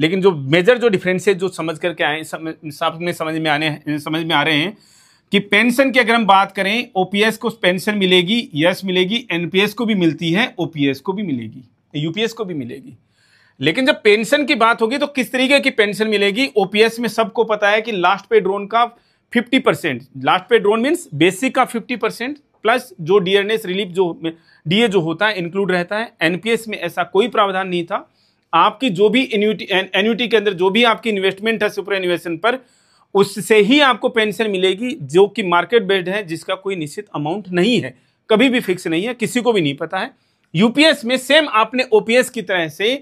लेकिन जो मेजर जो डिफरेंसेज जो समझ करके आए समझ में समझ में आने समझ में आ रहे हैं कि पेंशन की अगर हम बात करें ओपीएस को पेंशन मिलेगी यस मिलेगी एनपीएस को भी मिलती है ओपीएस को भी मिलेगी यूपीएस को भी मिलेगी लेकिन जब पेंशन की बात होगी तो किस तरीके की पेंशन मिलेगी ओपीएस में सबको पता है कि लास्ट पे ड्रोन का 50 percent last pay drawn means basic का 50 परसेंट प्लस जो डीएनएस रिलीफ जो डीए जो होता है इंक्लूड रहता है एनपीएस में ऐसा कोई प्रावधान नहीं था आपकी जो भी एन्यूटी के अंदर जो भी आपकी इन्वेस्टमेंट है सुपर एन्यूएशन पर उससे ही आपको पेंशन मिलेगी जो कि मार्केट बेस्ड है जिसका कोई निश्चित अमाउंट नहीं है कभी भी फिक्स नहीं है किसी को भी नहीं पता है यूपीएस में सेम आपने ओपीएस की तरह से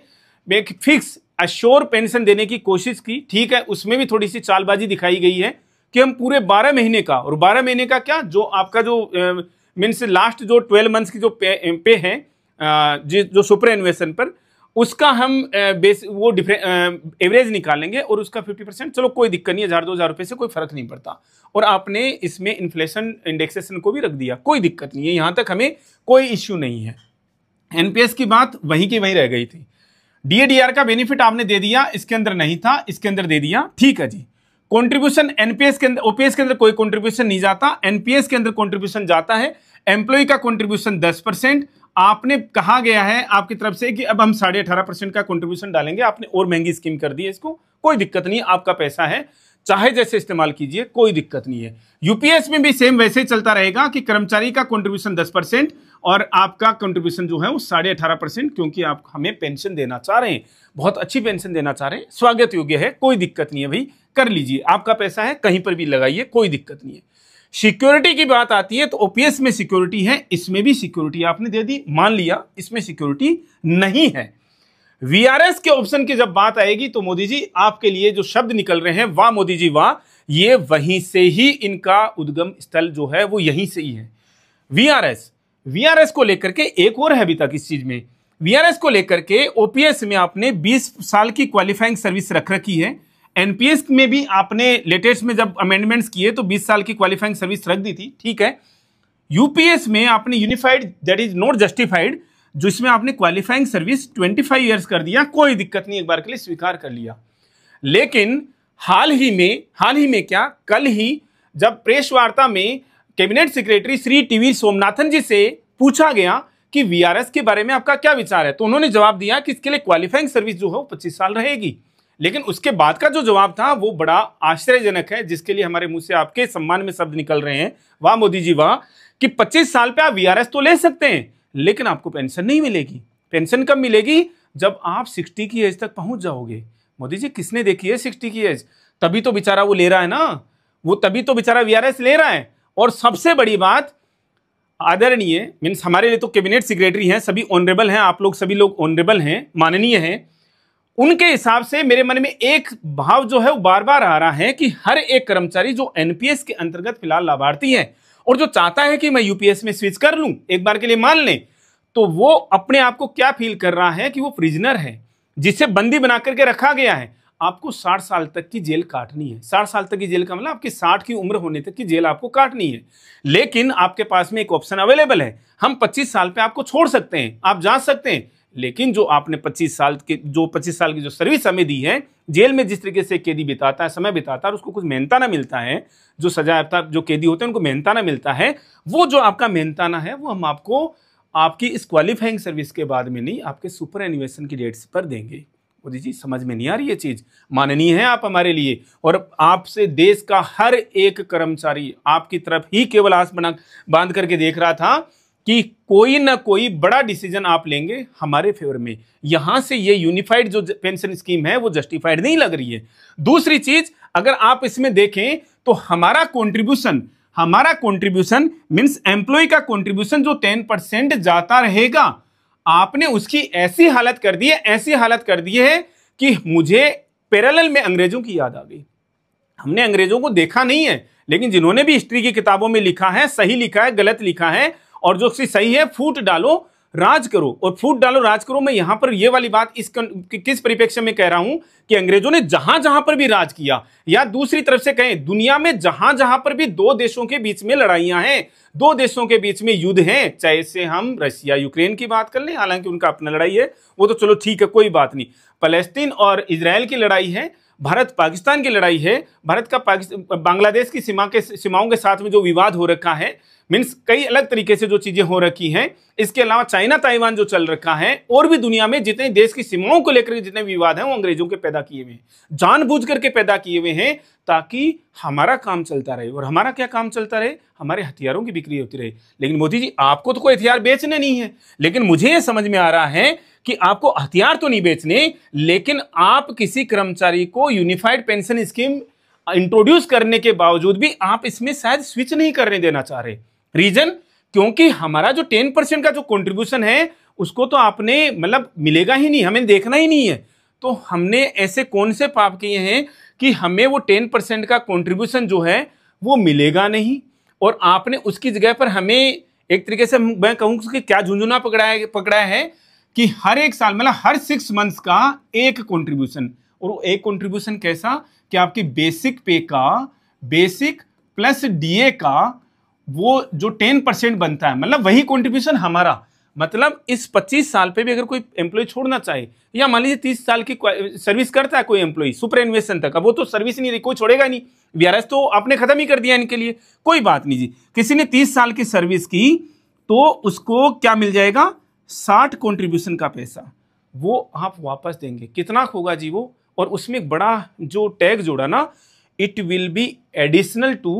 एक फिक्स अश्योर पेंशन देने की कोशिश की ठीक है उसमें भी थोड़ी सी चालबाजी दिखाई गई है कि हम पूरे बारह महीने का और बारह महीने का क्या जो आपका जो मीन्स लास्ट जो ट्वेल्व मंथ्स की जो पे, पे है जो सुपर एनुएशन पर उसका हम बेस वो एवरेज निकालेंगे और उसका फिफ्टी परसेंट चलो कोई दिक्कत नहीं हज़ार दो हज़ार रुपये से कोई फ़र्क नहीं पड़ता और आपने इसमें इन्फ्लेशन इंडेक्सेशन को भी रख दिया कोई दिक्कत नहीं है यहाँ तक हमें कोई इश्यू नहीं है एनपीएस की बात वहीं की वहीं रह गई थी डीएडीआर का बेनिफिट आपने दे दिया इसके अंदर नहीं था इसके अंदर दे दिया ठीक है जी कॉन्ट्रीब्यूशन एनपीएस के अंदर ओपीएस के अंदर कोई कॉन्ट्रीब्यूशन नहीं जाता एनपीएस के अंदर कॉन्ट्रीब्यूशन जाता है एम्प्लॉय का कॉन्ट्रीब्यूशन दस परसेंट आपने कहा गया है आपकी तरफ से कि अब हम साढ़े अठारह परसेंट का कंट्रीब्यूशन डालेंगे आपने और महंगी स्कीम कर दी है इसको कोई दिक्कत नहीं आपका पैसा है चाहे जैसे इस्तेमाल कीजिए कोई दिक्कत नहीं है यूपीएस में भी सेम वैसे ही चलता रहेगा कि कर्मचारी का कंट्रीब्यूशन दस परसेंट और आपका कंट्रीब्यूशन जो है वो साढ़े अठारह परसेंट क्योंकि आप हमें पेंशन देना चाह रहे हैं बहुत अच्छी पेंशन देना चाह रहे हैं स्वागत योग्य है कोई दिक्कत नहीं है भाई कर लीजिए आपका पैसा है कहीं पर भी लगाइए कोई दिक्कत नहीं है सिक्योरिटी की बात आती है तो ओपीएस में सिक्योरिटी है इसमें भी सिक्योरिटी आपने दे दी मान लिया इसमें सिक्योरिटी नहीं है वीआरएस के ऑप्शन की जब बात आएगी तो मोदी जी आपके लिए जो शब्द निकल रहे हैं वाह मोदी जी वाह ये वहीं से ही इनका उद्गम स्थल जो है वो यहीं से ही है वीआरएस वीआरएस को लेकर के एक और है अभी तक इस चीज में वीआरएस को लेकर के ओपीएस में आपने 20 साल की क्वालिफाइंग सर्विस रख रखी है एनपीएस में भी आपने लेटेस्ट में जब अमेंडमेंट्स किए तो 20 साल की क्वालिफाइंग सर्विस रख दी थी ठीक है यूपीएस में आपने unified that is not justified जिसमें आपने क्वालिफाइंग सर्विस 25 ईयर्स कर दिया कोई दिक्कत नहीं एक बार के लिए स्वीकार कर लिया लेकिन हाल ही में हाल ही में क्या कल ही जब प्रेस वार्ता में cabinet secretary Shri T V Somanathan ji से पूछा गया कि वीआरएस के बारे में आपका क्या विचार है तो उन्होंने जवाब दिया कि इसके लिए क्वालिफाइंग सर्विस जो है वो पच्चीस साल रहेगी लेकिन उसके बाद का जो जवाब था वो बड़ा आश्चर्यजनक है जिसके लिए हमारे मुंह से आपके सम्मान में शब्द निकल रहे हैं वाह मोदी जी वाह कि 25 साल पे आप वीआरएस तो ले सकते हैं लेकिन आपको पेंशन नहीं मिलेगी पेंशन कब मिलेगी जब आप 60 की एज तक पहुंच जाओगे मोदी जी किसने देखी है सिक्सटी की एज तभी तो बेचारा वो ले रहा है ना वो तभी तो बेचारा वीआरएस ले रहा है और सबसे बड़ी बात आदरणीय मीन्स हमारे लिए तो कैबिनेट सेक्रेटरी हैं सभी ऑनरेबल हैं आप लोग सभी लोग ऑनरेबल हैं माननीय हैं उनके हिसाब से मेरे मन में एक भाव जो है वो बार बार आ रहा है कि हर एक कर्मचारी जो एनपीएस के अंतर्गत फिलहाल लाभार्थी है और जो चाहता है कि मैं यूपीएस में स्विच कर लूं एक बार के लिए मान लें तो वो अपने आप को क्या फील कर रहा है कि वो प्रिजनर है जिसे बंदी बना करके रखा गया है आपको साठ साल तक की जेल काटनी है साठ साल तक की जेल का मतलब आपकी साठ की उम्र होने तक की जेल आपको काटनी है लेकिन आपके पास में एक ऑप्शन अवेलेबल है हम पच्चीस साल पे आपको छोड़ सकते हैं आप जा सकते हैं लेकिन जो आपने 25 साल के जो 25 साल की जो सर्विस हमें दी है जेल में जिस तरीके से कैदी बिताता है समय बिताता है उसको कुछ मेहनताना मिलता है जो सजायाफ्ता जो कैदी होते हैं उनको मेहनताना मिलता है वो जो आपका मेहनताना है वो हम आपको आपकी इस क्वालिफाइंग सर्विस के बाद में नहीं आपके सुपर एनिवेशन की डेट्स पर देंगे मोदी जी समझ में नहीं आ रही है चीज़ माननीय है आप हमारे लिए और आपसे देश का हर एक कर्मचारी आपकी तरफ ही केवल आस बना बांध करके देख रहा था कि कोई ना कोई बड़ा डिसीजन आप लेंगे हमारे फेवर में यहां से ये यूनिफाइड जो पेंशन स्कीम है वो जस्टिफाइड नहीं लग रही है दूसरी चीज अगर आप इसमें देखें तो हमारा कंट्रीब्यूशन हमारा कंट्रीब्यूशन मींस एम्प्लॉय का कंट्रीब्यूशन जो टेन परसेंट जाता रहेगा आपने उसकी ऐसी हालत कर दी है ऐसी हालत कर दी है कि मुझे पैरल में अंग्रेजों की याद आ गई हमने अंग्रेजों को देखा नहीं है लेकिन जिन्होंने भी हिस्ट्री की किताबों में लिखा है सही लिखा है गलत लिखा है और जो सही है फूट डालो राज करो और फूट डालो राज करो मैं यहां पर यह वाली बात इस कन, कि, किस परिप्रेक्ष्य में कह रहा हूं कि अंग्रेजों ने जहां जहां पर भी राज किया या दूसरी तरफ से कहें दुनिया में जहां जहां पर भी दो देशों के बीच में लड़ाइयां हैं दो देशों के बीच में युद्ध हैं चाहे से हम रशिया यूक्रेन की बात कर लें हालांकि उनका अपना लड़ाई है वो तो चलो ठीक है कोई बात नहीं फलस्तीन और इसराइल की लड़ाई है भारत पाकिस्तान की लड़ाई है भारत का बांग्लादेश की सीमा के सीमाओं के साथ में जो विवाद हो रखा है मीन्स कई अलग तरीके से जो चीजें हो रखी हैं इसके अलावा चाइना ताइवान जो चल रखा है और भी दुनिया में जितने देश की सीमाओं को लेकर जितने विवाद हैं वो अंग्रेजों के पैदा किए हुए हैं जानबूझ करके पैदा किए हुए हैं ताकि हमारा काम चलता रहे और हमारा क्या काम चलता रहे हमारे हथियारों की बिक्री होती रहे लेकिन मोदी जी आपको तो कोई हथियार बेचने नहीं है लेकिन मुझे ये समझ में आ रहा है कि आपको हथियार तो नहीं बेचने लेकिन आप किसी कर्मचारी को यूनिफाइड पेंशन स्कीम इंट्रोड्यूस करने के बावजूद भी आप इसमें शायद स्विच नहीं करने देना चाह रहे रीजन क्योंकि हमारा जो टेन परसेंट का जो कंट्रीब्यूशन है उसको तो आपने मतलब मिलेगा ही नहीं हमें देखना ही नहीं है तो हमने ऐसे कौन से पाप किए हैं कि हमें वो टेन परसेंट का कंट्रीब्यूशन जो है वो मिलेगा नहीं और आपने उसकी जगह पर हमें एक तरीके से मैं कहूँ कि क्या झुंझुना पकड़ाया पकड़ा है कि हर एक साल मतलब हर सिक्स मंथ्स का एक कॉन्ट्रीब्यूशन और वो एक कॉन्ट्रीब्यूशन कैसा कि आपकी बेसिक पे का बेसिक प्लस डीए का वो जो टेन परसेंट बनता है मतलब वही कॉन्ट्रीब्यूशन हमारा मतलब इस पच्चीस साल पे भी अगर कोई एम्प्लॉय छोड़ना चाहे या मान लीजिए तीस साल की सर्विस करता है कोई एम्प्लॉय सुपर इन्वेस्टन तक अब वो तो सर्विस नहीं रही कोई छोड़ेगा नहीं वीआरएस तो आपने खत्म ही कर दिया इनके लिए कोई बात नहीं जी किसी ने तीस साल की सर्विस की तो उसको क्या मिल जाएगा साठ कॉन्ट्रीब्यूशन का पैसा वो आप वापस देंगे कितना होगा जी वो और उसमें एक बड़ा जो टैग जोड़ा ना it will be additional to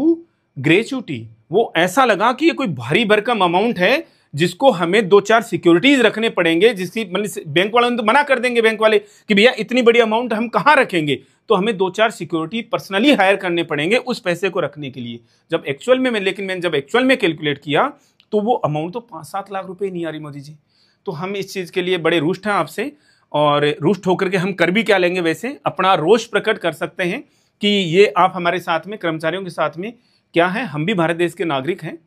gratuity वो ऐसा लगा कि ये कोई भारी भरकम अमाउंट है जिसको हमें दो चार सिक्योरिटीज रखने पड़ेंगे जिसकी मतलब बैंक वाले तो मना कर देंगे बैंक वाले कि भैया इतनी बड़ी अमाउंट हम कहाँ रखेंगे तो हमें दो चार सिक्योरिटी पर्सनली हायर करने पड़ेंगे उस पैसे को रखने के लिए जब एक्चुअल में मैं लेकिन मैंने जब एक्चुअल में कैलकुलेट किया तो वो अमाउंट तो पाँच सात लाख रुपये नहीं आ रही मोदी जी तो हम इस चीज़ के लिए बड़े रुष्ट हैं आपसे और रुष्ट होकर के हम कर भी क्या लेंगे वैसे अपना रोष प्रकट कर सकते हैं कि ये आप हमारे साथ में कर्मचारियों के साथ में क्या है हम भी भारत देश के नागरिक हैं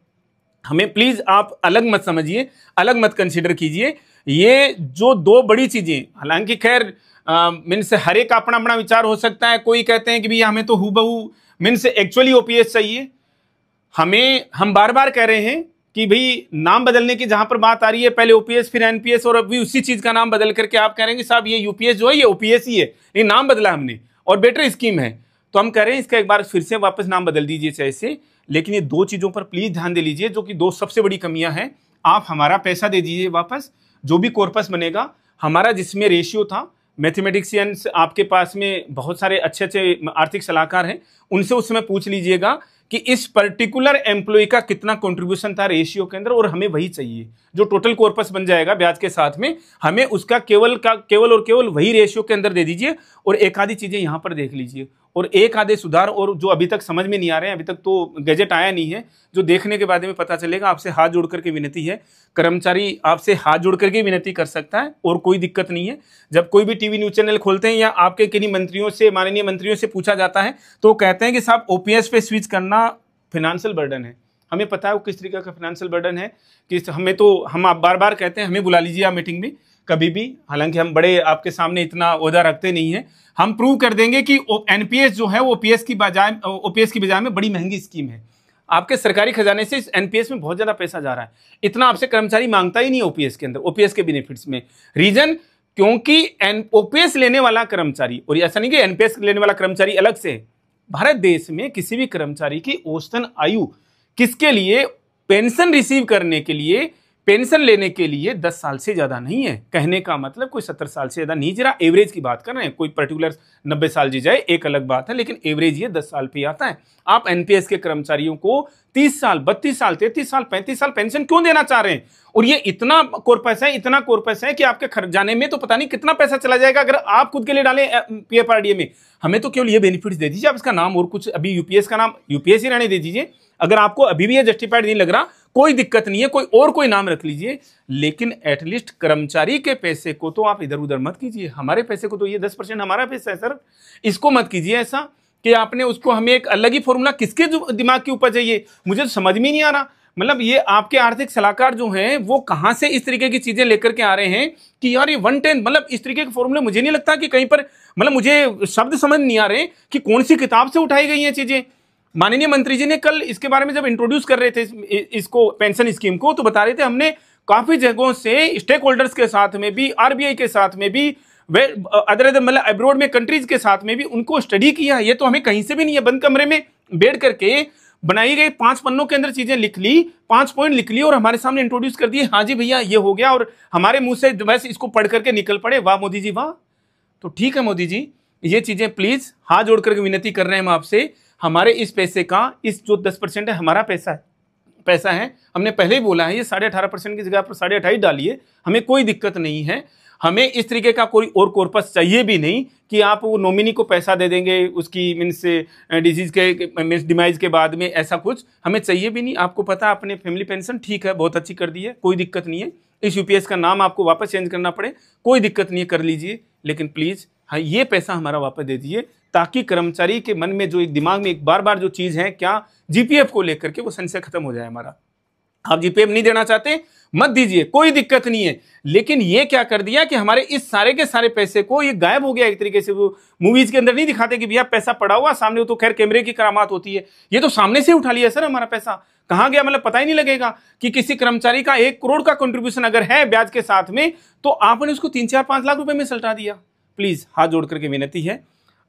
हमें प्लीज़ आप अलग मत समझिए अलग मत कंसिडर कीजिए ये जो दो बड़ी चीज़ें हालांकि खैर से हर एक अपना अपना विचार हो सकता है कोई कहते हैं कि भैया हमें तो हु से एक्चुअली ओपीएस चाहिए हमें हम बार बार कह रहे हैं कि भाई नाम बदलने की जहां पर बात आ रही है पहले ओपीएस फिर एनपीएस और अभी उसी चीज का नाम बदल करके आप कह रहे हैं कि साहब ये यूपीएस जो है ये ओपीएस ही है ये नाम बदला हमने और बेटर स्कीम है तो हम कह रहे हैं इसका एक बार फिर से वापस नाम बदल दीजिए चाहे से लेकिन ये दो चीज़ों पर प्लीज़ ध्यान दे लीजिए जो कि दो सबसे बड़ी कमियां हैं आप हमारा पैसा दे दीजिए वापस जो भी कॉर्पस बनेगा हमारा जिसमें रेशियो था मैथमेटिक्सियंस आपके पास में बहुत सारे अच्छे अच्छे आर्थिक सलाहकार हैं उनसे उस समय पूछ लीजिएगा कि इस पर्टिकुलर एम्प्लॉय का कितना कंट्रीब्यूशन था रेशियो के अंदर और हमें वही चाहिए जो टोटल कॉर्पस बन जाएगा ब्याज के साथ में हमें उसका केवल का केवल और केवल वही रेशियो के अंदर दे दीजिए और एक आधी चीज़ें यहाँ पर देख लीजिए और एक आधे सुधार और जो अभी तक समझ में नहीं आ रहे हैं अभी तक तो गैजेट आया नहीं है जो देखने के बारे में पता चलेगा आपसे हाथ जोड़ करके विनती है कर्मचारी आपसे हाथ जोड़ करके विनती कर सकता है और कोई दिक्कत नहीं है जब कोई भी टीवी न्यूज चैनल खोलते हैं या आपके किन्हीं मंत्रियों से माननीय मंत्रियों से पूछा जाता है तो कहते हैं कि साहब ओपीएस पे स्विच करना फिनेंशियल बर्डन है हमें पता है वो किस तरीके का फिनेंशियल बर्डन है कि हमें तो हम आप बार बार कहते हैं हमें बुला लीजिए आप मीटिंग में कभी भी हालांकि हम बड़े आपके सामने इतना ओदा रखते नहीं है हम प्रूव कर देंगे कि एनपीएस जो है वो पीएस की बजाय ओपीएस की बजाय में बड़ी महंगी स्कीम है आपके सरकारी खजाने से इस एनपीएस में बहुत ज़्यादा पैसा जा रहा है इतना आपसे कर्मचारी मांगता ही नहीं ओपीएस के अंदर ओपीएस के बेनिफिट्स में रीजन क्योंकि ओपीएस लेने वाला कर्मचारी और ऐसा नहीं कि एनपीएस लेने वाला कर्मचारी अलग से है भारत देश में किसी भी कर्मचारी की औसतन आयु किसके लिए पेंशन रिसीव करने के लिए पेंशन लेने के लिए दस साल से ज़्यादा नहीं है कहने का मतलब कोई सत्तर साल से ज़्यादा नहीं जरा एवरेज की बात कर रहे हैं कोई पर्टिकुलर नब्बे साल जी जाए एक अलग बात है लेकिन एवरेज ये दस साल पे आता है आप एनपीएस के कर्मचारियों को तीस साल बत्तीस साल तैतीस साल पैंतीस साल पेंशन क्यों देना चाह रहे हैं और ये इतना कोर पैसा है इतना कोर पैसा है कि आपके खर्च जाने में तो पता नहीं कितना पैसा चला जाएगा अगर आप खुद के लिए डालें पीएफआरडीए में हमें तो केवल ये बेनिफिट दे दीजिए आप इसका नाम और कुछ अभी यूपीएस का नाम यूपीएस ही रहने दे दीजिए अगर आपको अभी भी ये जस्टिफाइड नहीं लग रहा कोई दिक्कत नहीं है कोई और कोई नाम रख लीजिए लेकिन एटलीस्ट कर्मचारी के पैसे को तो आप इधर उधर मत कीजिए हमारे पैसे को तो ये दस परसेंट हमारा पैसा है सर इसको मत कीजिए ऐसा कि आपने उसको हमें एक अलग ही फॉर्मूला किसके दिमाग के ऊपर चाहिए मुझे तो समझ में नहीं आ रहा मतलब ये आपके आर्थिक सलाहकार जो हैं वो कहाँ से इस तरीके की चीज़ें लेकर के आ रहे हैं कि यार ये वन टेन मतलब इस तरीके के फॉर्मूले मुझे नहीं लगता कि कहीं पर मतलब मुझे शब्द समझ नहीं आ रहे कि कौन सी किताब से उठाई गई हैं चीज़ें माननीय मंत्री जी ने कल इसके बारे में जब इंट्रोड्यूस कर रहे थे इस, इसको पेंशन स्कीम को तो बता रहे थे हमने काफ़ी जगहों से स्टेक होल्डर्स के साथ में भी आरबीआई के साथ में भी वे अदर अदर मतलब अब्रोड में कंट्रीज के साथ में भी उनको स्टडी किया ये तो हमें कहीं से भी नहीं है बंद कमरे में बैठ करके बनाई गई पांच पन्नों के अंदर चीजें लिख ली पांच पॉइंट लिख ली और हमारे सामने इंट्रोड्यूस कर दिए हाँ जी भैया ये हो गया और हमारे मुंह से बस इसको पढ़ करके निकल पड़े वाह मोदी जी वाह तो ठीक है मोदी जी ये चीजें प्लीज हाथ जोड़ करके विनती कर रहे हैं हम आपसे हमारे इस पैसे का इस जो दस परसेंट है हमारा पैसा है पैसा है हमने पहले ही बोला है ये साढ़े अठारह परसेंट की जगह पर साढ़े अठाई डालिए हमें कोई दिक्कत नहीं है हमें इस तरीके का कोई और कोर्पस चाहिए भी नहीं कि आप वो नॉमिनी को पैसा दे देंगे उसकी मीन्स डिजीज के मीन्स डिमाइज के बाद में ऐसा कुछ हमें चाहिए भी नहीं आपको पता आपने फैमिली पेंशन ठीक है बहुत अच्छी कर दी है कोई दिक्कत नहीं है इस यूपीएस का नाम आपको वापस चेंज करना पड़े कोई दिक्कत नहीं है कर लीजिए लेकिन प्लीज़ हाँ ये पैसा हमारा वापस दे दीजिए ताकि कर्मचारी के मन में जो एक दिमाग में एक बार बार जो चीज़ है क्या जीपीएफ को लेकर के वो संशय खत्म हो जाए हमारा आप जीपीएफ नहीं देना चाहते मत दीजिए कोई दिक्कत नहीं है लेकिन ये क्या कर दिया कि हमारे इस सारे के सारे पैसे को ये गायब हो गया एक तरीके से वो मूवीज के अंदर नहीं दिखाते कि भैया पैसा पड़ा हुआ सामने तो खैर कैमरे की करामात होती है ये तो सामने से उठा लिया सर हमारा पैसा कहाँ गया मतलब पता ही नहीं लगेगा कि किसी कर्मचारी का एक करोड़ का कंट्रीब्यूशन अगर है ब्याज के साथ में तो आपने उसको तीन चार पांच लाख रुपए में सलटा दिया प्लीज हाथ जोड़ करके विनती है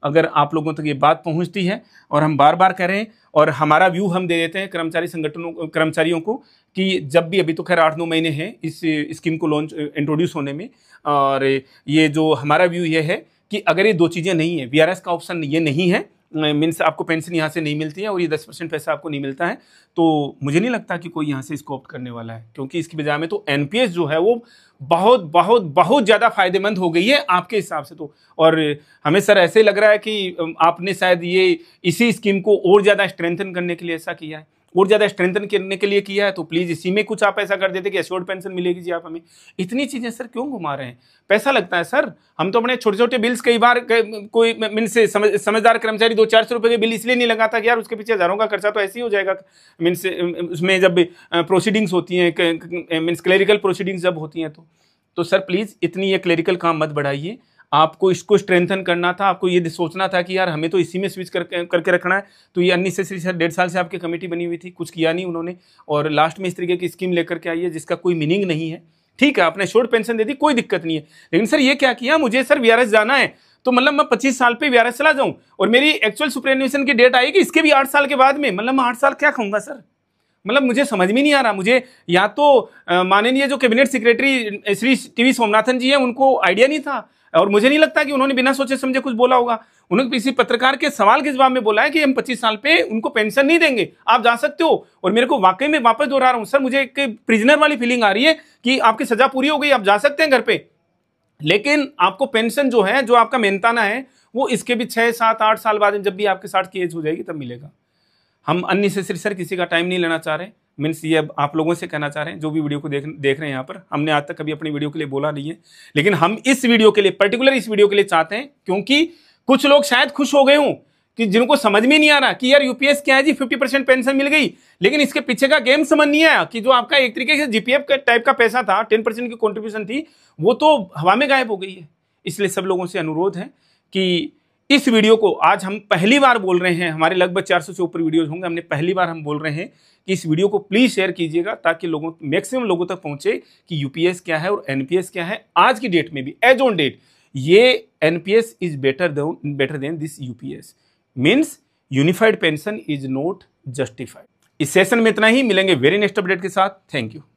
अगर आप लोगों तक ये बात पहुंचती है और हम बार बार कह रहे हैं और हमारा व्यू हम दे देते हैं कर्मचारी संगठनों कर्मचारियों को कि जब भी अभी तो खैर आठ नौ महीने हैं इस स्कीम को लॉन्च इंट्रोड्यूस होने में और ये जो हमारा व्यू ये है कि अगर ये दो चीज़ें नहीं है वी का ऑप्शन ये नहीं है मीन्स आपको पेंशन यहाँ से नहीं मिलती है और ये दस परसेंट पैसा आपको नहीं मिलता है तो मुझे नहीं लगता कि कोई यहाँ से इसको ऑप्ट करने वाला है क्योंकि इसकी बजाय में तो एन जो है वो बहुत बहुत बहुत ज़्यादा फायदेमंद हो गई है आपके हिसाब से तो और हमें सर ऐसे लग रहा है कि आपने शायद ये इसी स्कीम को और ज़्यादा स्ट्रेंथन करने के लिए ऐसा किया है और ज़्यादा स्ट्रेंथन करने के लिए किया है तो प्लीज़ इसी में कुछ आप ऐसा कर देते कि एश्योर्ड पेंशन मिलेगी जी आप हमें इतनी चीज़ें सर क्यों घुमा रहे हैं पैसा लगता है सर हम तो अपने छोटे छोटे बिल्स कई बार कोई मीन से समझ, समझदार कर्मचारी दो चार सौ रुपये के बिल इसलिए नहीं लगाता कि यार उसके पीछे हज़ारों का खर्चा तो ऐसे ही हो जाएगा मीन से उसमें जब प्रोसीडिंग्स होती हैं मीन्स क्लेरिकल प्रोसीडिंग्स जब होती हैं तो तो सर प्लीज़ इतनी ये क्लेरिकल काम मत बढ़ाइए आपको इसको स्ट्रेंथन करना था आपको ये सोचना था कि यार हमें तो इसी में स्विच करके करके रखना है तो ये अननेसेसरी सर डेढ़ साल से आपकी कमेटी बनी हुई थी कुछ किया नहीं उन्होंने और लास्ट में इस तरीके की स्कीम लेकर के आई है जिसका कोई मीनिंग नहीं है ठीक है आपने शोर्ट पेंशन दे दी कोई दिक्कत नहीं है लेकिन सर ये क्या किया मुझे सर वी जाना है तो मतलब मैं पच्चीस साल पे वी चला जाऊँ और मेरी एक्चुअल सुप्रेनिवेशन की डेट आएगी इसके भी आठ साल के बाद में मतलब मैं आठ साल क्या खाऊंगा सर मतलब मुझे समझ में नहीं आ रहा मुझे या तो माननीय जो cabinet secretary Shri T V Somanathan ji हैं उनको आइडिया नहीं था और मुझे नहीं लगता कि उन्होंने बिना सोचे समझे कुछ बोला होगा उन्होंने किसी पत्रकार के सवाल के जवाब में बोला है कि हम 25 साल पे उनको पेंशन नहीं देंगे आप जा सकते हो और मेरे को वाकई में वापस दोहरा रहा हूं सर मुझे एक प्रिजनर वाली फीलिंग आ रही है कि आपकी सजा पूरी हो गई आप जा सकते हैं घर पे लेकिन आपको पेंशन जो है जो आपका मेहनताना है वो इसके भी छह सात आठ साल बाद जब भी आपके साथ की एज हो जाएगी तब मिलेगा हम अन्य से सर किसी का टाइम नहीं लेना चाह रहे मीन्स ये अब आप लोगों से कहना चाह रहे हैं जो भी वीडियो को देख देख रहे हैं यहाँ पर हमने आज तक कभी अपनी वीडियो के लिए बोला नहीं है लेकिन हम इस वीडियो के लिए पर्टिकुलर इस वीडियो के लिए चाहते हैं क्योंकि कुछ लोग शायद खुश हो गए हूँ कि जिनको समझ में नहीं आ रहा कि यार यूपीएस क्या है जी फिफ्टी परसेंट पेंशन मिल गई लेकिन इसके पीछे का गेम समझ नहीं आया कि जो आपका एक तरीके से जीपीएफ का टाइप का पैसा था टेन परसेंट की कॉन्ट्रीब्यूशन थी वो तो हवा में गायब हो गई है इसलिए सब लोगों से अनुरोध है कि इस वीडियो को आज हम पहली बार बोल रहे हैं हमारे लगभग 400 से ऊपर वीडियो होंगे हमने पहली बार हम बोल रहे हैं कि इस वीडियो को प्लीज़ शेयर कीजिएगा ताकि लोगों मैक्सिमम लोगों तक पहुंचे कि यूपीएस क्या है और एनपीएस क्या है आज की डेट में भी एज ऑन डेट ये NPS is better better than this UPS means unified pension is not justified इस सेशन में इतना ही मिलेंगे वेरी नेक्स्ट अपडेट के साथ थैंक यू